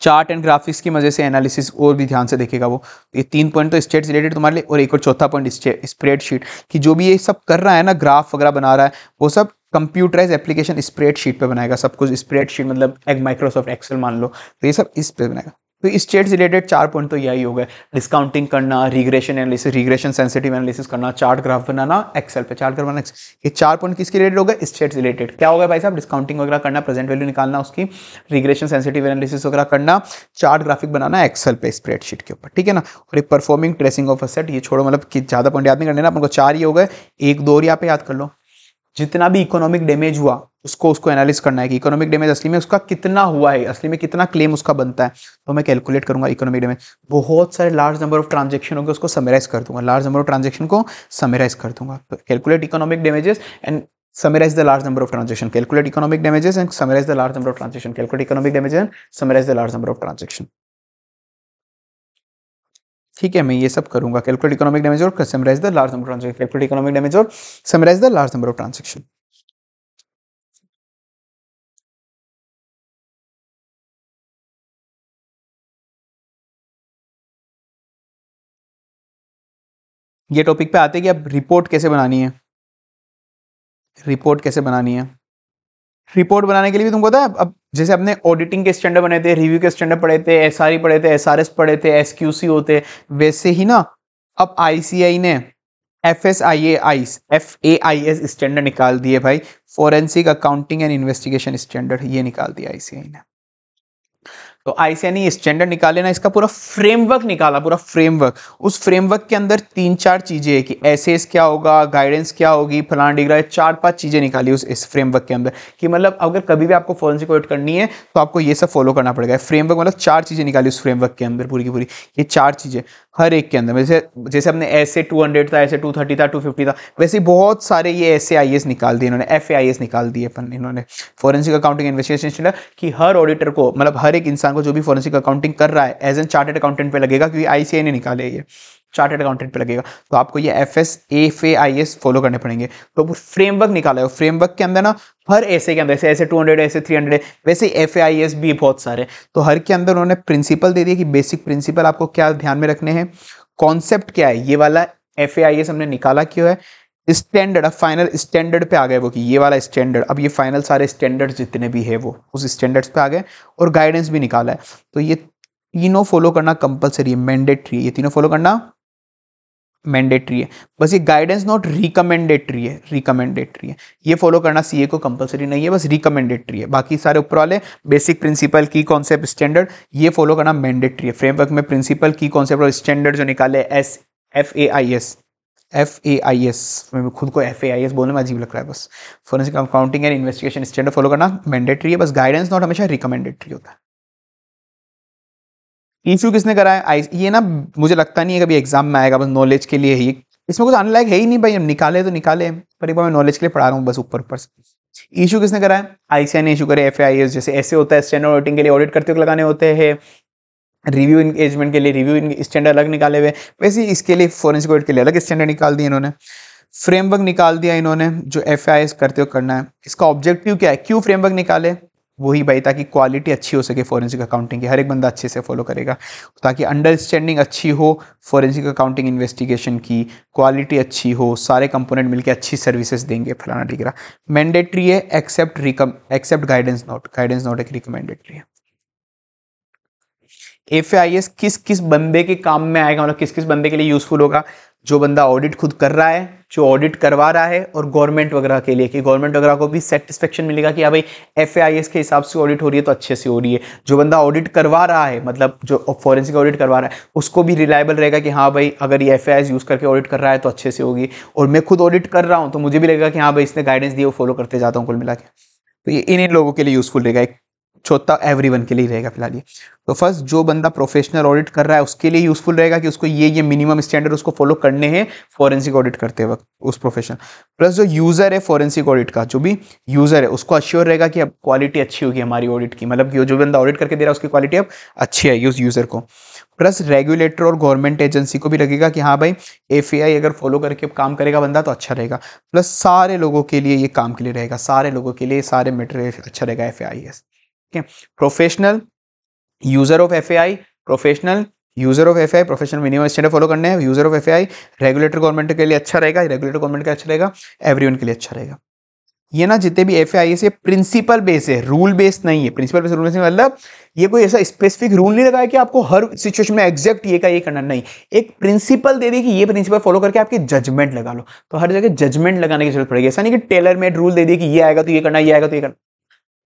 चार्ट एंड ग्राफिक्स की मज़े से एनालिसिस और भी ध्यान से देखेगा वो ये तीन पॉइंट तो स्टेट रिलेटेड तुम्हारे लिए और एक और चौथा पॉइंट स्प्रेडशीट कि जो भी ये सब कर रहा है ना ग्राफ वगैरह बना रहा है वो सब कंप्यूटराइज एप्लीकेशन स्प्रेडशीट पे बनाएगा सब कुछ स्प्रेडशीट मतलब एक माइक्रोसॉफ्ट एक्सेल मान लो तो ये सब इस पे बनाएगा तो स्टेट रिलेटेड चार पॉइंट तो यही हो गए डिस्काउंटिंग करना regression analysis regression sensitive analysis करना चार्ट ग्राफ बनाना एक्सेल पे चार्ट ग्राफ बनाना ये चार पॉइंट किसके रिलेटेड हो गए स्टेट रिलेटेड क्या होगा भाई साहब डिस्काउंटिंग वगैरह करना प्रेजेंट वैल्यू निकालना उसकी रिग्रेशन सेंसिटिव एनालिसिस वगैरह करना चार्ट ग्राफिक बनाना एक्सेल पे स्प्रेडशीट के ऊपर ठीक है ना और एक परफॉर्मिंग ट्रेसिंग ऑफ असेट ये छोड़ो मतलब कि ज़्यादा पॉइंट याद नहीं करना आपको अपन को चार ही हो गए एक दो और यहाँ पे याद कर लो जितना भी इकोनॉमिक डैमेज हुआ उसको उसको एनालिस करना है कि इकोनॉमिक डैमेज असली में उसका कितना हुआ है असली में कितना क्लेम उसका बनता है तो मैं कैलकुलेट करूंगा इकोनॉमिक डैमेज बहुत सारे लार्ज नंबर ऑफ ट्रांजेक्शन होंगे उसको समेराइज कर दूंगा लार्ज नंबर ऑफ ट्रांजेक्शन को समेराइज कर दूंगा तो calculate economic damages and summarise the large number of transaction calculate economic damages and summarise the large number of transaction calculate economic damage and summarise the large number of transaction ठीक है मैं ये सब करूंगा कैलकुलेट इकोनॉमिक डैमेज और summarise the large number of transaction calculate economic damage और summarise the large number of transaction ये topic पे आते हैं कि अब रिपोर्ट कैसे बनानी है रिपोर्ट कैसे बनानी है रिपोर्ट बनाने के लिए भी तुमको पता है अब जैसे अपने ऑडिटिंग के स्टैंडर्ड बने थे रिव्यू के स्टैंडर्ड पढ़े थे एस e पढ़े थे एस पढ़े थे एस होते वैसे ही ना अब आई ने F S I A I F A I S standard निकाल दिए भाई forensic accounting and investigation standard ये निकाल दिया आई ने तो ये स्टैंडर्ड निकाले ना इसका पूरा फ्रेमवर्क निकाला पूरा फ्रेमवर्क उस फ्रेमवर्क के अंदर तीन चार चीज़ें है कि ऐसे क्या होगा गाइडेंस क्या होगी फलान डिग्रा चार पांच चीज़ें निकाली उस इस फ्रेमवर्क के अंदर कि मतलब अगर कभी भी आपको फॉरेंसिक ऑडिट करनी है तो आपको ये सब फॉलो करना पड़ेगा फ्रेमवर्क मतलब चार चीज़ें निकाली उस फ्रेमवर्क के अंदर पूरी की पूरी ये चार चीज़ें हर एक के अंदर जैसे जैसे अपने ऐसे 200 था ऐसे 230 था 250 था वैसे बहुत सारे ये ऐसे आई निकाल दिए इन्होंने एफ निकाल दिए अपन इन्होंने फॉरेंसिक अकाउंटिंग इन्वेस्टिगेशन कि हर ऑडिटर को मतलब हर एक इंसान को जो भी फॉरेंसिक अकाउंटिंग कर रहा है एज एन चार्टेड अकाउंटेंट पे लगेगा क्योंकि आई ने निकाले ये चार्टेड अकाउंटेंट पे लगेगा तो आपको ये F S F A I S follow करने पड़ेंगे तो फ्रेमवर्क निकाला है फ्रेमवर्क के अंदर ना हर ऐसे के अंदर ऐसे ऐसे 200 ऐसे 300 वैसे एफ ए आई एस भी बहुत सारे तो हर के अंदर उन्होंने प्रिंसिपल दे दिया कि बेसिक प्रिंसिपल आपको क्या ध्यान में रखने हैं कॉन्सेप्ट क्या है ये वाला एफ ए आई एस हमने निकाला क्यों है स्टैंडर्ड अब फाइनल स्टैंडर्ड पे आ गए वो कि ये वाला स्टैंडर्ड अब ये फाइनल सारे स्टैंडर्ड जितने भी है वो उस स्टैंडर्ड्स पे आ गए और गाइडेंस भी निकाला है तो ये तीनों फॉलो करना कंपलसरी है मैंडेटरी ये तीनों फॉलो करना मैंडेटरी है बस ये गाइडेंस नॉट रिकमेंडेटरी है रिकमेंडेटरी है ये फॉलो करना सीए को कंपलसरी नहीं है बस रिकमेंडेटरी है बाकी सारे ऊपर वाले बेसिक प्रिंसिपल की कॉन्सेप्ट स्टैंडर्ड ये फॉलो करना मैंडेटरी है फ्रेमवर्क में प्रिंसिपल की कॉन्सेप्ट और स्टैंडर्ड जो निकाले S F A I S F A I S मैं खुद को एफ ए आई एस बोलने में अजीब लग रहा है बस forensic accounting and investigation standard follow करना मैंडेटरी है बस गाइडेंस नॉट हमेशा रिकमेंडेटरी होता है इशू किसने करा है ये ना मुझे लगता नहीं है कभी एग्जाम में आएगा बस नॉलेज के लिए ही इसमें कुछ अनलाइक है ही नहीं भाई हम निकाले तो निकाले पर एक बार मैं नॉलेज के लिए पढ़ा रहा हूँ बस ऊपर ऊपर से इशू किसने करा है आईसीआई ने इशू करे एफ जैसे ऐसे होता है स्टैंडर्ड ऑडिटिंग के लिए ऑडिट करते हुए लगाने होते हैं रिव्यू इंगेजमेंट के लिए रिव्यू स्टैंडर्ड अलग निकाले हुए वैसे इसके लिए फॉरेंसिक ऑडिट के लिए अलग स्टैंडर्ड निकाल दिए इन्होंने फ्रेमवर्क निकाल दिया इन्होंने जो एफ करते हुए करना है इसका ऑब्जेक्टिव क्या है क्यों फ्रेमवर्क निकाले वही भाई ताकि क्वालिटी अच्छी हो सके फॉरेंसिक अकाउंटिंग की हर एक बंदा अच्छे से फॉलो करेगा ताकि अंडरस्टैंडिंग अच्छी हो फॉरेंसिक अकाउंटिंग इन्वेस्टिगेशन की क्वालिटी अच्छी हो सारे कंपोनेंट मिलकर अच्छी सर्विसेज देंगे फलाना टिकरा मैंडेटरी है एक्सेप्ट रिकम except guidance note guidance note एक रिकमेंडेटरी है एफ किस किस बंदे के काम में आएगा मतलब किस किस बंदे के लिए यूज़फुल होगा जो बंदा ऑडिट खुद कर रहा है जो ऑडिट करवा रहा है और गवर्नमेंट वगैरह के लिए कि गवर्नमेंट वगैरह को भी सेटिस्फेक्शन मिलेगा कि हाँ भाई एफ के हिसाब से ऑडिट हो रही है तो अच्छे से हो रही है जो बंदा ऑडिट करवा रहा है मतलब जो फॉरेंसिक ऑडिट करवा रहा है उसको भी रिलायबल रहेगा कि हाँ भाई अगर ये एफ यूज़ करके ऑडिट कर रहा है तो अच्छे से होगी और मैं खुद ऑडिट कर रहा हूँ तो मुझे भी लगेगा कि हाँ भाई इसने गाइडेंस दिए वो फॉलो करते जाता हूँ कुल मिला के तो ये इन इन लोगों के लिए यूज़फुल रहेगा एक चौथा एवरी वन के लिए रहेगा फिलहाल ये तो फर्स्ट जो बंदा प्रोफेशनल ऑडिट कर रहा है उसके लिए यूज़फुल रहेगा कि उसको ये ये मिनिमम स्टैंडर्ड उसको फॉलो करने हैं फॉरेंसिक ऑडिट करते वक्त उस प्रोफेशन प्लस जो यूज़र है फॉरेंसिक ऑडिट का जो भी यूज़र है उसको अश्योर रहेगा कि अब क्वालिटी अच्छी होगी हमारी ऑडिट की मतलब जो बंदा ऑडिट करके दे रहा है उसकी क्वालिटी अब अच्छी आएगी उस यूज़र को प्लस रेगुलेटर और गवर्नमेंट एजेंसी को भी लगेगा कि हाँ भाई एफ अगर फॉलो करके काम करेगा बंदा तो अच्छा रहेगा प्लस सारे लोगों के लिए ये काम के लिए रहेगा सारे लोगों के लिए सारे मेटेरियल अच्छा रहेगा एफ आई है professional user of F professional user of F I professional minimum standard follow करने हैं user of F I regulator government के लिए अच्छा रहेगा रेगुलेटर गवर्नमेंट का अच्छा रहेगा एवरीवन के लिए अच्छा रहेगा ये ना जितने भी एफ आई ये प्रिंसिपल बेस है रूल बेस नहीं है प्रिंसिपल बेस रूल बेस मतलब ये कोई ऐसा स्पेसिफिक रूल नहीं लगाया कि आपको हर सिचुएशन में एग्जैक्ट ये का ये करना नहीं एक प्रिंसिपल दे दी कि ये प्रिंसिपल फॉलो करके आपके जजमेंट लगा लो तो हर जगह जजमेंट लगाने की जरूरत पड़ेगी ऐसा नहीं कि टेलर मेड रूल दे दी कि ये आएगा तो ये करना ये आएगा तो ये करना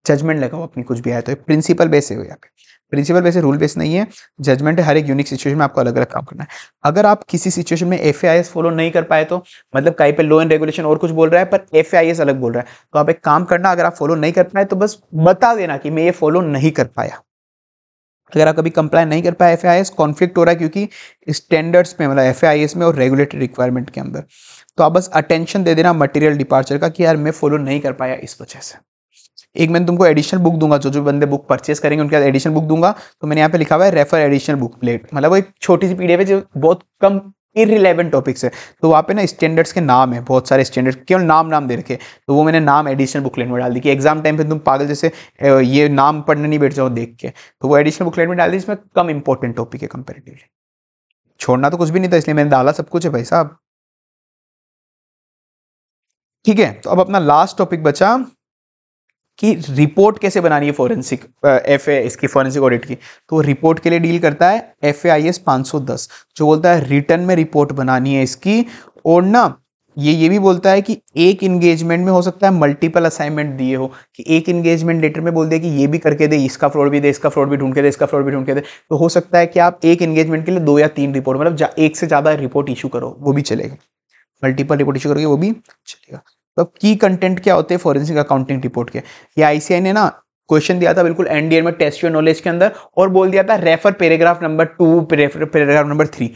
जजमेंट लगाओ अपनी कुछ भी आए तो प्रिंसिपल बेस है यहाँ पे प्रिंसिपल बेस रूल बेस नहीं है जजमेंट है हर एक यूनिक सिचुएशन में आपको अलग अलग काम करना है अगर आप किसी सिचुएशन में एफ फॉलो नहीं कर पाए तो मतलब कहीं पे लॉ एंड रेगुलेशन और कुछ बोल रहा है पर एफ अलग बोल रहा है तो आप एक काम करना अगर आप फॉलो नहीं कर पाए तो बस बता देना कि मैं ये फॉलो नहीं कर पाया अगर आप कभी कंप्लाई नहीं कर पाए एफ आई एस कॉन्फ्लिक्ट हो रहा है क्योंकि स्टैंडर्ड्स में मतलब एफ आई एस में और रेगुलेटरी रिक्वायरमेंट के अंदर तो आप बस अटेंशन दे देना मटेरियल डिपार्चर का कि यार मैं फॉलो नहीं कर पाया इस वजह से एक मैंने तुमको एडिशनल बुक दूंगा जो जो बंदे बुक परचेस करेंगे उनके बाद एडिशनल बुक दूंगा तो मैंने यहाँ पे लिखा हुआ है रेफर एडिशनल बुक प्लेट मतलब वो एक छोटी सी पीडीएफ है जो बहुत कम इरिलेवेंट टॉपिक्स है तो वहाँ पे ना स्टैंडर्ड्स के नाम है बहुत सारे स्टैंडर्ड केवल नाम नाम दे रखे तो वो मैंने नाम एडिशनल बुकलेट में डाल दी कि एग्जाम टाइम पे तुम पागल जैसे ये नाम पढ़ने नहीं बैठ जाओ देख के तो वो एडिशनल बुकलेट में डाल दी इसमें कम इंपॉर्टेंट टॉपिक है कंपेरेटिवली छोड़ना तो कुछ भी नहीं था इसलिए मैंने डाला सब कुछ है भाई साहब ठीक है तो अब अपना लास्ट टॉपिक बचा कि रिपोर्ट कैसे बनानी है फोरेंसिक एफ ए इसकी फोरेंसिक ऑडिट की तो रिपोर्ट के लिए डील करता है एफ ए आई एस पाँच सौ दस जो बोलता है रिटर्न में रिपोर्ट बनानी है इसकी और ना ये ये भी बोलता है कि एक इंगेजमेंट में हो सकता है मल्टीपल असाइनमेंट दिए हो कि एक इंगेजमेंट लेटर में बोल दे कि ये भी करके दे इसका फ्रॉड भी दे इसका फ्रॉड भी ढूंढ के दे इसका फ्रॉड भी ढूंढ के दे तो हो सकता है कि आप एक इंगेजमेंट के लिए दो या तीन रिपोर्ट मतलब एक से ज़्यादा रिपोर्ट इशू करो वो भी चलेगा मल्टीपल रिपोर्ट इशू करोगे वो भी चलेगा मतलब की कंटेंट क्या होते हैं फॉरेंसिक अकाउंटिंग रिपोर्ट के ये आईसीआई ने ना क्वेश्चन दिया था बिल्कुल एनडीए में टेस्ट योर नॉलेज के अंदर और बोल दिया था refer paragraph number two paragraph number three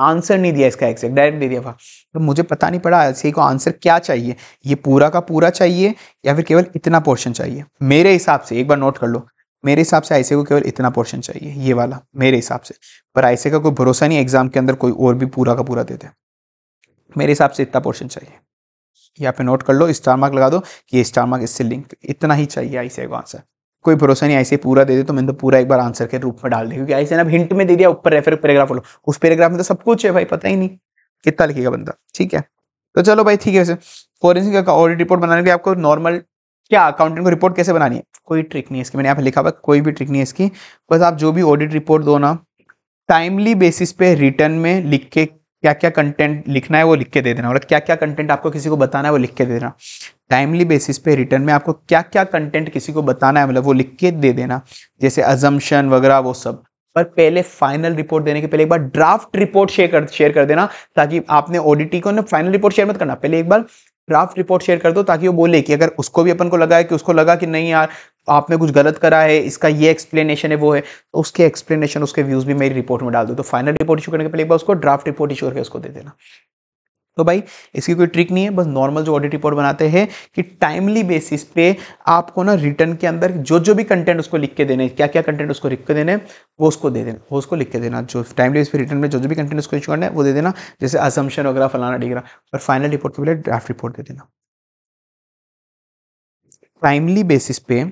answer नहीं दिया इसका एक्सेक्ट डायरेक्ट दे दिया था तो मुझे पता नहीं पड़ा आई को आंसर क्या चाहिए ये पूरा का पूरा चाहिए या फिर केवल इतना पोर्शन चाहिए मेरे हिसाब से एक बार नोट कर लो मेरे हिसाब से आईसीए को केवल इतना पोर्शन चाहिए ये वाला मेरे हिसाब से पर आईसीए का कोई भरोसा नहीं एग्जाम के अंदर कोई और भी पूरा का पूरा देते मेरे हिसाब से इतना पोर्शन चाहिए यहाँ पे नोट कर लो स्टार मार्क लगा दो कि ये स्टार मार्क इससे लिंक इतना ही चाहिए आई को आंसर कोई भरोसा नहीं ऐसे पूरा दे दे तो मैंने तो पूरा एक बार आंसर के रूप में डाल दिया क्योंकि ऐसे ना हिंट में दे दिया ऊपर रेफर पैराग्राफ बोलो उस पैराग्राफ में तो सब कुछ है भाई पता ही नहीं कितना लिखेगा बंदा ठीक है तो चलो भाई ठीक है वैसे फॉरेंसिक ऑडिट रिपोर्ट बनाने के लिए आपको नॉर्मल क्या अकाउंटेंट को रिपोर्ट कैसे बनानी है कोई ट्रिक नहीं है इसकी मैंने यहाँ पर लिखा हुआ कोई भी ट्रिक नहीं है इसकी बस आप जो भी ऑडिट रिपोर्ट दो ना टाइमली बेसिस पे रिटर्न में लिख के क्या क्या कंटेंट लिखना है वो लिख के दे देना और मतलब क्या क्या कंटेंट आपको किसी को बताना है वो लिख के दे देना टाइमली बेसिस पे रिटर्न में आपको क्या क्या कंटेंट किसी को बताना है मतलब वो लिख के दे देना जैसे अजम्पन वगैरह वो सब पर पहले फाइनल रिपोर्ट देने के पहले एक बार ड्राफ्ट रिपोर्ट शेयर कर शेयर कर देना ताकि आपने ऑडिटी को ना फाइनल रिपोर्ट शेयर मत करना पहले एक बार ड्राफ्ट रिपोर्ट शेयर कर दो ताकि वो बोले कि अगर उसको भी अपन को लगा है कि उसको लगा कि नहीं यार आपने कुछ गलत करा है इसका ये एक्सप्लेनेशन है वो है तो उसके एक्सप्लेनेशन उसके व्यूज़ भी मेरी रिपोर्ट में डाल दो तो फाइनल रिपोर्ट इशू करने के पहले एक बार उसको ड्राफ्ट रिपोर्ट इशू करके उसको दे देना तो भाई इसकी कोई ट्रिक नहीं है बस नॉर्मल जो ऑडिट रिपोर्ट बनाते हैं कि टाइमली बेसिस पे आपको ना रिटर्न के अंदर जो जो भी कंटेंट उसको लिख के देने क्या क्या कंटेंट उसको लिख के देने वो उसको दे देना वो उसको लिख के देना जो टाइमली बेसिस पे रिटर्न में जो जो भी कंटेंट उसको इशू करना है वो दे देना जैसे असम्पशन वगैरह फलाना डिगरा और फाइनल रिपोर्ट के पहले ड्राफ्ट रिपोर्ट दे देना टाइमली बेसिस पे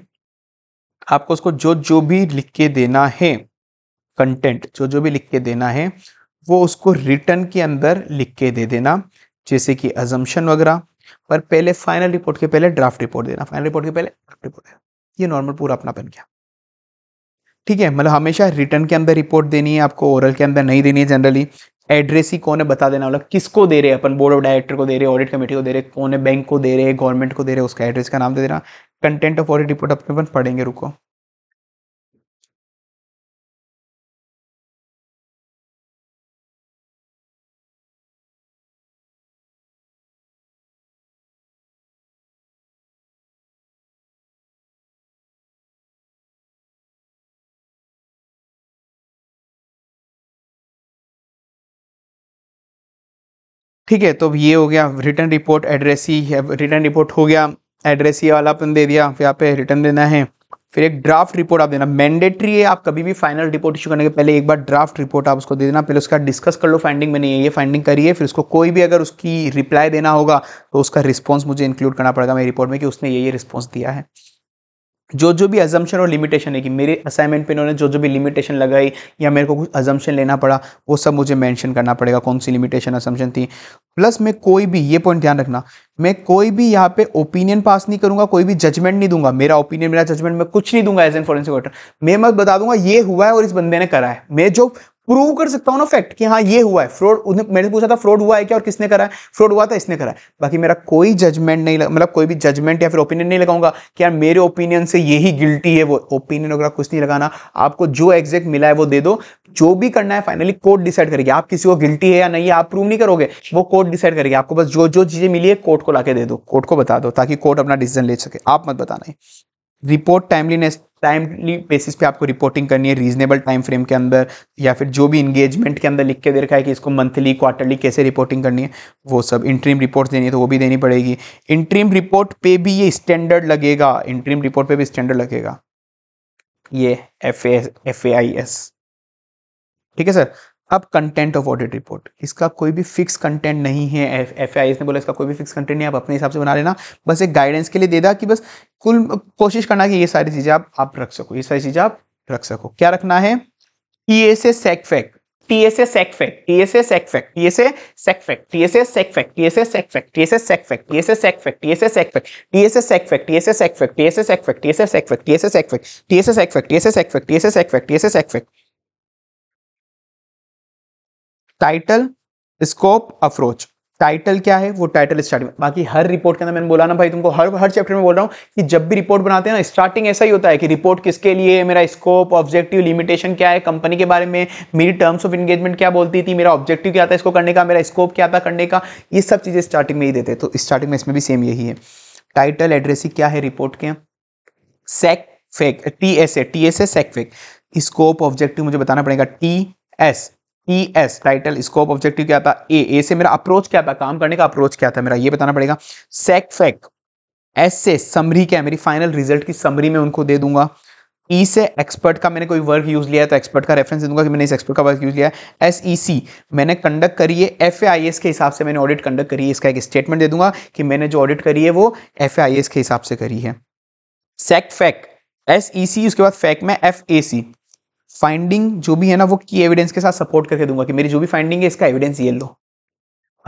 आपको उसको जो जो भी लिख के देना है कंटेंट जो जो भी लिख के देना है वो उसको रिटर्न के अंदर लिख के दे देना जैसे कि अजम्पन वगैरह पर पहले फाइनल रिपोर्ट के पहले ड्राफ्ट रिपोर्ट देना फाइनल रिपोर्ट के पहले ड्राफ्ट रिपोर्ट देना ये नॉर्मल पूरा अपना बन गया ठीक है मतलब हमेशा रिटर्न के अंदर रिपोर्ट देनी है आपको ओरल के अंदर नहीं देनी है जनरली एड्रेस ही कौन है बता देना मतलब किसको दे रहे हैं अपन बोर्ड ऑफ डायरेक्टर को दे रहे ऑडिट कमेटी को दे रहे कौन है बैंक को दे रहे गवर्नमेंट को दे रहे उसका एड्रेस का नाम दे देना कंटेंट ऑफ ऑडिट रिपोर्ट अपने अपन पढ़ेंगे रुको ठीक है तो ये हो गया रिटर्न रिपोर्ट एड्रेस ही रिटर्न रिपोर्ट हो गया एड्रेस ये वाला अपन दे दिया यहाँ पे रिटर्न देना है फिर एक ड्राफ्ट रिपोर्ट आप देना मैंडेटरी है आप कभी भी फाइनल रिपोर्ट इशू करने के पहले एक बार ड्राफ्ट रिपोर्ट आप उसको दे देना पहले उसका डिस्कस कर लो फाइंडिंग मैंने ये फाइंडिंग करी है फिर उसको कोई भी अगर उसकी रिप्लाई देना होगा तो उसका रिस्पॉन्स मुझे इंक्लूड करना पड़ेगा मेरी रिपोर्ट में कि उसने ये ये रिस्पॉन्स दिया है जो जो भी अजम्पन और लिमिटेशन है कि मेरे असाइनमेंट पे इन्होंने जो जो भी लिमिटेशन लगाई या मेरे को कुछ अजम्पन लेना पड़ा वो सब मुझे मेंशन करना पड़ेगा कौन सी लिमिटेशन असम्पन थी प्लस मैं कोई भी ये पॉइंट ध्यान रखना मैं कोई भी यहाँ पे ओपिनियन पास नहीं करूँगा कोई भी जजमेंट नहीं दूंगा मेरा ओपिनियन मेरा जजमेंट मैं कुछ नहीं दूंगा एज एन फॉरेंसिक ऑडिटर मैं मत बता दूंगा ये हुआ है और इस बंदे ने करा है मैं जो प्रूव कर सकता हूँ ना फैक्ट कि हाँ ये हुआ है फ्रॉड उन्हें मैंने पूछा था फ्रॉड हुआ है क्या और किसने करा है फ्रॉड हुआ था तो इसने करा है बाकी मेरा कोई जजमेंट नहीं मतलब कोई भी जजमेंट या फिर ओपिनियन नहीं लगाऊंगा कि यार मेरे ओपिनियन से यही गिल्टी है वो ओपिनियन वगैरह कुछ नहीं लगाना आपको जो एग्जैक्ट मिला है वो दे दो जो भी करना है फाइनली कोर्ट डिसाइड करेगी आप किसी को गिल्टी है या नहीं आप प्रूव नहीं करोगे वो कोर्ट डिसाइड करेगी आपको बस जो जो चीज़ें मिली है कोर्ट को ला दे दो कोर्ट को बता दो ताकि कोर्ट अपना डिसीजन ले सके आप मत बताना रिपोर्ट टाइमलीनेस टाइमली बेसिस पे आपको रिपोर्टिंग करनी है रीजनेबल टाइम फ्रेम के अंदर या फिर जो भी इंगेजमेंट के अंदर लिख के दे रखा है कि इसको मंथली क्वार्टरली कैसे रिपोर्टिंग करनी है वो सब इंट्रीम रिपोर्ट देनी है तो वो भी देनी पड़ेगी इंट्रीम रिपोर्ट पे भी ये स्टैंडर्ड लगेगा इंट्रीम रिपोर्ट पे भी स्टैंडर्ड लगेगा ये F F A I S ठीक है सर अब कंटेंट ऑफ ऑडिट रिपोर्ट इसका कोई भी फिक्स कंटेंट नहीं है एफ ने बोला इसका कोई भी फिक्स कंटेंट नहीं आप अपने हिसाब से बना लेना बस एक गाइडेंस के लिए दे दा कि बस कुल कोशिश करना कि ये सारी चीज़ें आप आप रख सको ये सारी चीज़ें आप रख सको क्या रखना है ई एस ए सेकफेक टी एस ए सेकफेक टी एस ए सेकफेक टी एस ए सेकफेक टी एस ए सेकफेक टी एस ए सेकफेक टी एस ए सेकफेक टी एस ए सेकफेक टी एस ए सेकफेक टी एस ए सेकफेक टी एस ए सेकफेक टी एस ए सेकफेक टी एस ए सेकफेक टी एस ए सेकफेक टी एस ए सेकफेक टी एस ए सेकफेक टी एस ए सेकफेक टी एस एस सेकफेक टाइटल स्कोप अप्रोच टाइटल क्या है वो टाइटल स्टार्टिंग में बाकी हर रिपोर्ट के अंदर मैंने बोला ना भाई तुमको हर हर चैप्टर में बोल रहा हूँ कि जब भी रिपोर्ट बनाते हैं ना स्टार्टिंग ऐसा ही होता है कि रिपोर्ट किसके लिए मेरा स्कोप ऑब्जेक्टिव लिमिटेशन क्या है कंपनी के बारे में मेरी टर्म्स ऑफ एंगेजमेंट क्या बोलती थी मेरा ऑब्जेक्टिव क्या था इसको करने का मेरा स्कोप क्या था करने का ये सब चीज़ें स्टार्टिंग में ही देते तो स्टार्टिंग में इसमें भी सेम यही है टाइटल एड्रेसिंग क्या है रिपोर्ट के सेक फेक T S A T S A सेक फेक स्कोप ऑब्जेक्टिव मुझे बताना पड़ेगा T S E S title scope objective क्या था ए ए से मेरा अप्रोच क्या था काम करने का अप्रोच क्या था मेरा ये बताना पड़ेगा सेक फेक एस से समरी क्या है मेरी फाइनल रिजल्ट की समरी में उनको दे दूंगा ई e से एक्सपर्ट का मैंने कोई वर्क यूज लिया है तो एक्सपर्ट का रेफरेंस दे दूंगा कि मैंने इस एक्सपर्ट का वर्क यूज लिया है एस ई सी मैंने कंडक्ट करी है एफ ए आई एस के हिसाब से मैंने ऑडिट कंडक्ट करी है इसका एक स्टेटमेंट दे दूंगा कि मैंने जो ऑडिट करी है वो एफ ए आई एस के हिसाब से करी है सेक फेक एस ई सी उसके बाद फैक में एफ ए सी फाइंडिंग जो भी है ना वो की एविडेंस के साथ सपोर्ट करके दूंगा कि मेरी जो भी फाइंडिंग है इसका एविडेंस ये लो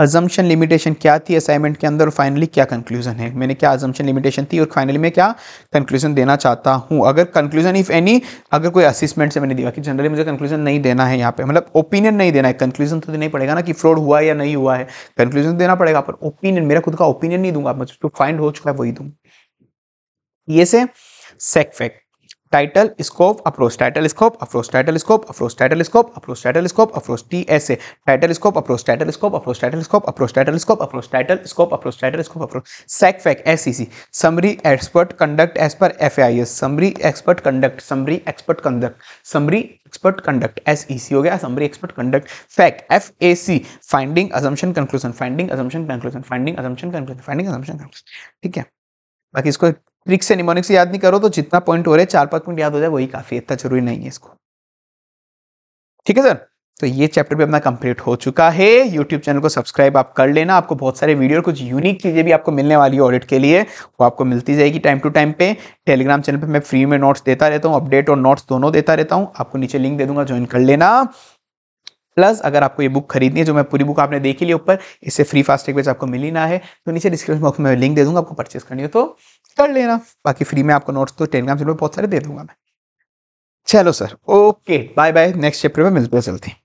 अजम्पन लिमिटेशन क्या थी असाइनमेंट के अंदर फाइनली क्या कंक्लूजन है मैंने क्या अजम्पन लिमिटेशन थी और फाइनली मैं क्या कंक्लूजन देना चाहता हूँ अगर कंक्लूजन इफ़ एनी अगर कोई असिस्मेंट से मैंने दिया कि जनरली मुझे कंक्लूजन नहीं देना है यहाँ पे मतलब ओपिनियन नहीं देना है कंक्लूजन तो देना ही पड़ेगा ना कि फ्रॉड हुआ या नहीं हुआ है कंक्लूजन देना पड़ेगा पर ओपिनियन मेरा खुद का ओपिनियन नहीं दूंगा मुझे जो फाइंड हो चुका है वही दूंगा ये से सेक फैक्ट title scope approach title scope approach title scope approach title scope approach title scope approach T S A title scope approach title scope approach title scope approach title scope approach title scope approach title scope approach सैक फैक S C C summary expert conduct as per F I S summary expert conduct summary expert conduct summary expert conduct S E C हो गया summary expert conduct फैक F A C finding assumption conclusion finding assumption conclusion finding assumption conclusion finding assumption conclusion ठीक है बाकी इसको trick से mnemonic से याद नहीं करो तो जितना पॉइंट हो रहे चार पांच पॉइंट याद हो जाए वही काफी इतना जरूरी नहीं है इसको ठीक है सर तो ये चैप्टर भी अपना कंप्लीट हो चुका है यूट्यूब चैनल को सब्सक्राइब आप कर लेना आपको बहुत सारे वीडियो और कुछ यूनिक चीज़ें भी आपको मिलने वाली है ऑडिट के लिए वो आपको मिलती जाएगी टाइम टू टाइम पे टेलीग्राम चैनल पे मैं फ्री में नोट्स देता रहता हूँ अपडेट और नोट्स दोनों देता रहता हूँ आपको नीचे लिंक दे दूंगा ज्वाइन कर लेना प्लस अगर आपको ये बुक खरीदनी है जो मैं पूरी बुक आपने देखी ली ऊपर इससे फ्री फास्ट एक आपको मिली ना है तो नीचे डिस्क्रिप्शन बॉक्स में लिंक दे दूंगा आपको परचेस करनी हो तो कर लेना बाकी फ्री में आपको नोट्स तो टेलीग्राम से बहुत सारे दे दूंगा मैं चलो sir okay bye bye next chapter में मिलते चलते हैं